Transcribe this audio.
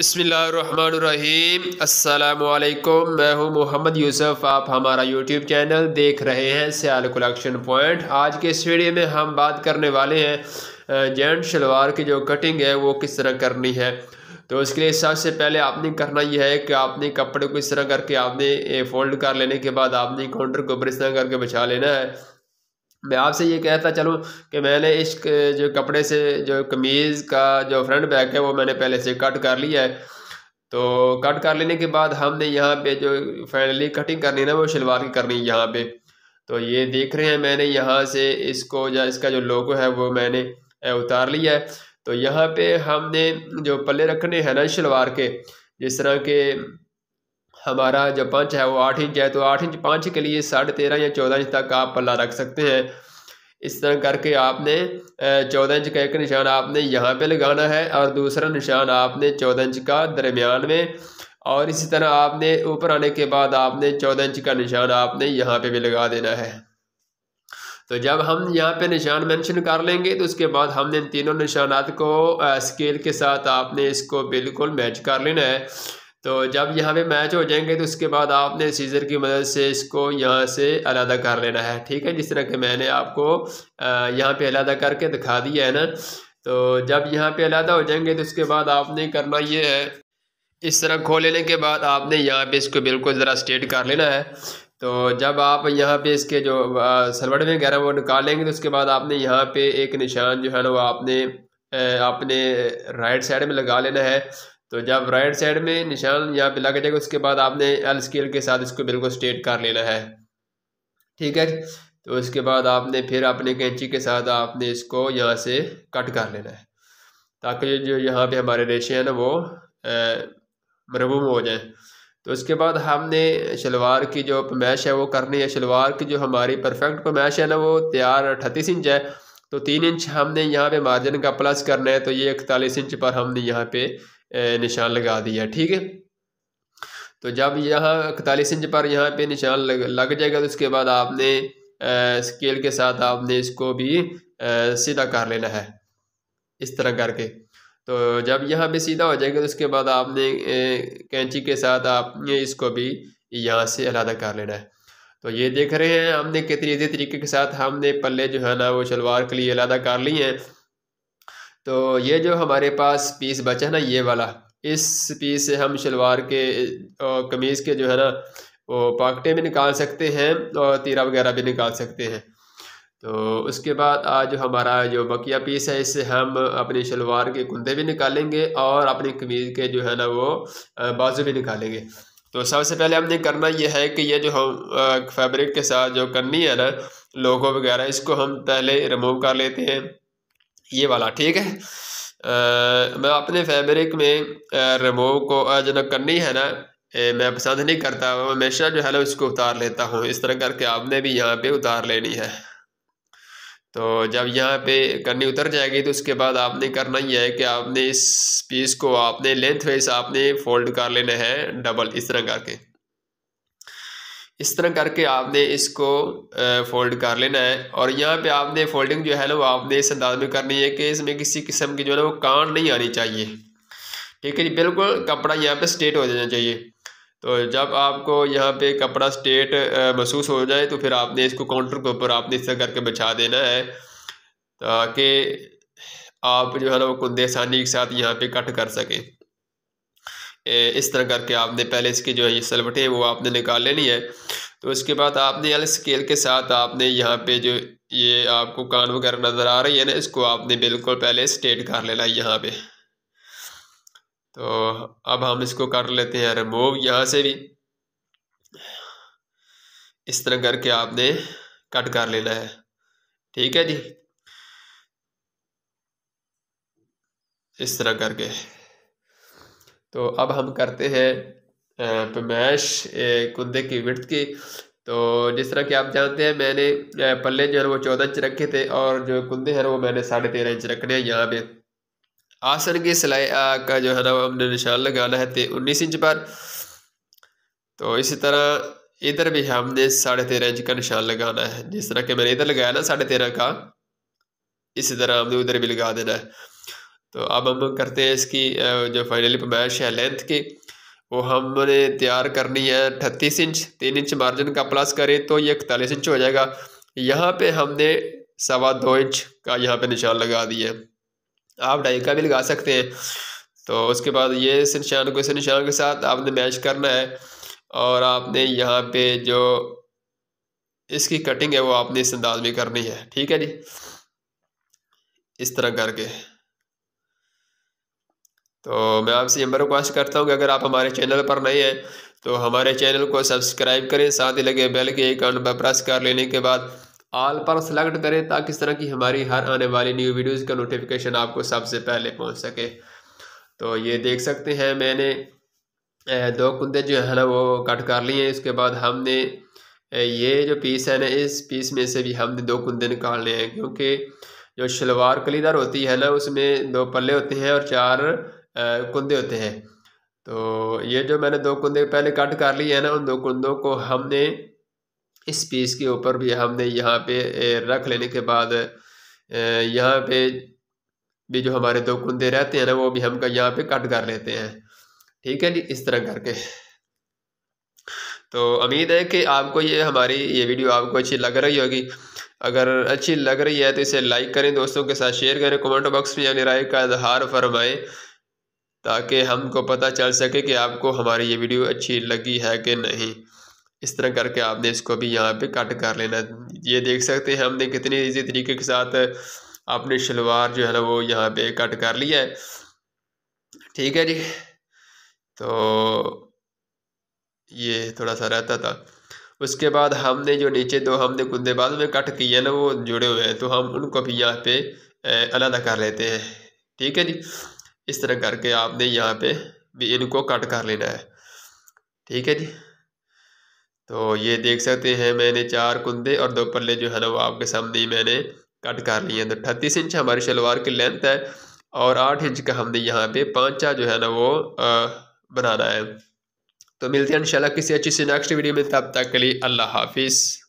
बसमीम अल्लाम मैं हूं मोहम्मद यूसुफ आप हमारा यूट्यूब चैनल देख रहे हैं सियाल कलेक्शन पॉइंट आज के इस वीडियो में हम बात करने वाले हैं जेंट शलवार की जो कटिंग है वो किस तरह करनी है तो इसके लिए सबसे पहले आपने करना यह है कि आपने कपड़े को इस तरह करके आपने फोल्ड कर लेने के बाद आपने काउंटर को ऊपर इस तरह करके बिछा लेना है मैं आपसे ये कहता चलूँ कि मैंने इस जो कपड़े से जो कमीज़ का जो फ्रंट बैक है वो मैंने पहले से कट कर लिया है तो कट कर लेने के बाद हमने यहाँ पे जो फाइनली कटिंग करनी है ना वो शलवार की करनी है यहाँ पे तो ये देख रहे हैं मैंने यहाँ से इसको या इसका जो लोगो है वो मैंने उतार लिया है तो यहाँ पे हमने जो पल्ले रखने हैं ना शलवार के जिस तरह के हमारा जो पंच है वो आठ इंच है तो आठ इंच पाँच के लिए साढ़े तेरह या चौदह इंच तक आप पल्ला रख सकते हैं इस तरह करके आपने चौदह इंच का एक निशान आपने यहाँ पे लगाना है और दूसरा निशान आपने चौदह इंच का दरमियान में और इसी तरह आपने ऊपर आने के बाद आपने चौदह इंच का निशान आपने यहाँ पे भी लगा देना है तो जब हम यहाँ पे निशान मेंशन कर लेंगे तो उसके बाद हमने इन तीनों निशानात को स्केल के साथ आपने इसको बिल्कुल मैच कर लेना है तो जब यहाँ पे मैच हो जाएंगे तो उसके बाद आपने सीज़र की मदद से इसको यहाँ से अलहदा कर लेना है ठीक है जिस तरह के मैंने आपको यहाँ पे अलहदा करके दिखा दिया है ना तो जब यहाँ पे अलहदा हो जाएंगे तो उसके बाद आपने करना ये है इस तरह खो लेने के बाद आपने यहाँ पे इसको बिल्कुल ज़रा स्ट्रेट कर लेना है तो जब आप यहाँ पे इसके जो सलवट वगैरह वो निकालेंगे तो उसके बाद आपने यहाँ पे एक निशान जो है ना वो आपने अपने राइट साइड में लगा लेना है तो जब राइट साइड में निशान यहाँ पे लग जाएगा उसके बाद आपने एल स्केल के साथ इसको बिल्कुल स्ट्रेट कर लेना है ठीक है तो उसके बाद आपने फिर अपने कैंची के साथ आपने इसको यहाँ से कट कर लेना है ताकि जो यहाँ पे हमारे रेशे हैं ना वो मरबूम हो जाए तो उसके बाद हमने शलवार की जो पमैश है वो करनी है शलवार की जो हमारी परफेक्ट पमैश है ना वो तैयार अठतीस इंच है तो तीन इंच हमने यहाँ पे मार्जिन का प्लस करना है तो ये इकतालीस इंच पर हमने यहाँ पे निशान लगा दिया ठीक है तो जब यहाँ इकतालीस इंच पर यहाँ पे निशान लग लग जाएगा तो उसके बाद आपने स्केल के साथ आपने इसको भी आ, सीधा कर लेना है इस तरह करके तो जब यहाँ पे सीधा हो जाएगा तो उसके बाद आपने कैंची के साथ आपने इसको भी यहाँ से अलहदा कर लेना है तो ये देख रहे हैं हमने कितनी तरीके के साथ हमने पल्ले जो है ना वो शलवार के लिए अलहदा कर ली हैं तो ये जो हमारे पास पीस बचा ना ये वाला इस पीस से हम शलवार के कमीज़ के जो है ना वो पाकटे भी निकाल सकते हैं और तीरा वगैरह भी निकाल सकते हैं तो उसके बाद आज जो हमारा जो बकिया पीस है इससे हम अपनी शलवार के कुंदे भी निकालेंगे और अपनी कमीज़ के जो है ना वो बाजू भी निकालेंगे तो सबसे पहले हमने करना यह है कि ये जो हम फैब्रिक के साथ जो करनी है ना लोगो वगैरह इसको हम पहले रिमूव कर लेते हैं ये वाला ठीक है आ, मैं अपने फैब्रिक में रिमूव को जो करनी है ना ए, मैं पसंद नहीं करता हमेशा जो है ना उसको उतार लेता हूँ इस तरह करके आपने भी यहाँ पे उतार लेनी है तो जब यहाँ पे करनी उतर जाएगी तो उसके बाद आपने करना ही है कि आपने इस पीस को आपने लेंथ वाइज आपने फोल्ड कर लेना है डबल इस तरह करके इस तरह करके आपने इसको फोल्ड कर लेना है और यहाँ पे आपने फोल्डिंग जो है ना वो आपने इस अंदाज में करनी है कि इसमें किसी किस्म की जो है ना वो कान नहीं आनी चाहिए ठीक है जी बिल्कुल कपड़ा यहाँ पे स्ट्रेट हो जाना चाहिए तो जब आपको यहाँ पे कपड़ा स्ट्रेट महसूस हो जाए तो फिर आपने इसको काउंटर के ऊपर आपने इस तरह करके बिछा देना है ताकि आप जो है ना वो कुंदे आसानी के साथ यहाँ पर कट कर सकें इस तरह करके आपने पहले इसकी जो है ये सलवटें वो आपने निकाल लेनी है तो इसके बाद आपने एल स्केल के साथ आपने यहाँ पे जो ये आपको कान वगैरह नज़र आ रही है ना इसको आपने बिल्कुल पहले स्टेट कर लेना है यहाँ पे तो अब हम इसको कर लेते हैं रिमूव यहाँ से भी इस तरह करके आपने कट कर लेना है ठीक है जी इस तरह करके तो अब हम करते हैं पमैश कुंदे की विर्थ की तो जिस तरह कि आप जानते हैं मैंने पल्ले जो है वो चौदह इंच रखे थे और जो कुंदे हैं वो मैंने साढ़े तेरह इंच रखने हैं यहाँ पे आसन की सिलाई का जो है ना हमने निशान लगाना है उन्नीस इंच पर तो इसी तरह इधर भी हमने साढ़े तेरह इंच का निशान लगाना है जिस तरह के मैंने इधर लगाया ना साढ़े तेरह का इसी तरह हमने उधर भी लगा देना है तो अब हम करते हैं इसकी जो फाइनली पैमाइश है लेंथ की वो हमने तैयार करनी है अट्ठतीस इंच तीन इंच मार्जिन का प्लस करें तो ये इकतालीस इंच हो जाएगा यहाँ पे हमने सवा दो इंच का यहाँ पे निशान लगा दिया आप ढाई का भी लगा सकते हैं तो उसके बाद ये इस निशान को इस निशान के साथ आपने मैच करना है और आपने यहाँ पे जो इसकी कटिंग है वो आपने इस अंदाज में करनी है ठीक है जी इस तरह करके तो मैं आपसे ये रिक्वेस्ट करता हूँ कि अगर आप हमारे चैनल पर नए हैं तो हमारे चैनल को सब्सक्राइब करें साथ ही लगे बेल के आइकन पर प्रेस कर लेने के बाद आल पर सेलेक्ट करें ताकि इस तरह की हमारी हर आने वाली न्यू वीडियोस का नोटिफिकेशन आपको सबसे पहले पहुंच सके तो ये देख सकते हैं मैंने दो कुंदे जो है ना वो कट कर लिए हैं इसके बाद हमने ये जो पीस है ना इस पीस में से भी हमने दो कुंदे निकालने हैं क्योंकि जो शलवार कलीदार होती है ना उसमें दो पल्ले होते हैं और चार कुंदे होते हैं तो ये जो मैंने दो कुंदे पहले कट कर लिए हैं ना उन दो कुंदों को हमने इस पीस के ऊपर भी हमने यहाँ पे रख लेने के बाद यहाँ पे भी जो हमारे दो कुंदे रहते हैं ना वो भी हम यहाँ पे कट कर लेते हैं ठीक है जी इस तरह करके तो उम्मीद है कि आपको ये हमारी ये वीडियो आपको अच्छी लग रही होगी अगर अच्छी लग रही है तो इसे लाइक करें दोस्तों के साथ शेयर करें कमेंट बॉक्स में अपनी राय का इजहार फरमाएं ताकि हमको पता चल सके कि आपको हमारी ये वीडियो अच्छी लगी है कि नहीं इस तरह करके आपने इसको भी यहाँ पे कट कर लेना ये देख सकते हैं हमने कितने इजी तरीके के साथ आपने शलवार जो है ना वो यहाँ पे कट कर लिया है ठीक है जी तो ये थोड़ा सा रहता था उसके बाद हमने जो नीचे दो हमने कुंदे बाद में कट किए ना वो जुड़े हुए हैं तो हम उनको भी यहाँ पे अलग कर लेते हैं ठीक है जी इस तरह करके आपने यहाँ पे भी इनको कट कर लेना है ठीक है जी तो ये देख सकते हैं मैंने चार कुंदे और दो पल्ले जो है ना वो आपके सामने मैंने कट कर लिए हैं तो अट्ठतीस इंच हमारी शलवार की लेंथ है और आठ इंच का हमने यहाँ पे पांचा जो है ना वो बनाना है तो मिलते हैं इंशाल्लाह किसी अच्छी से नेक्स्ट वीडियो में तब तक के लिए अल्लाह हाफिज़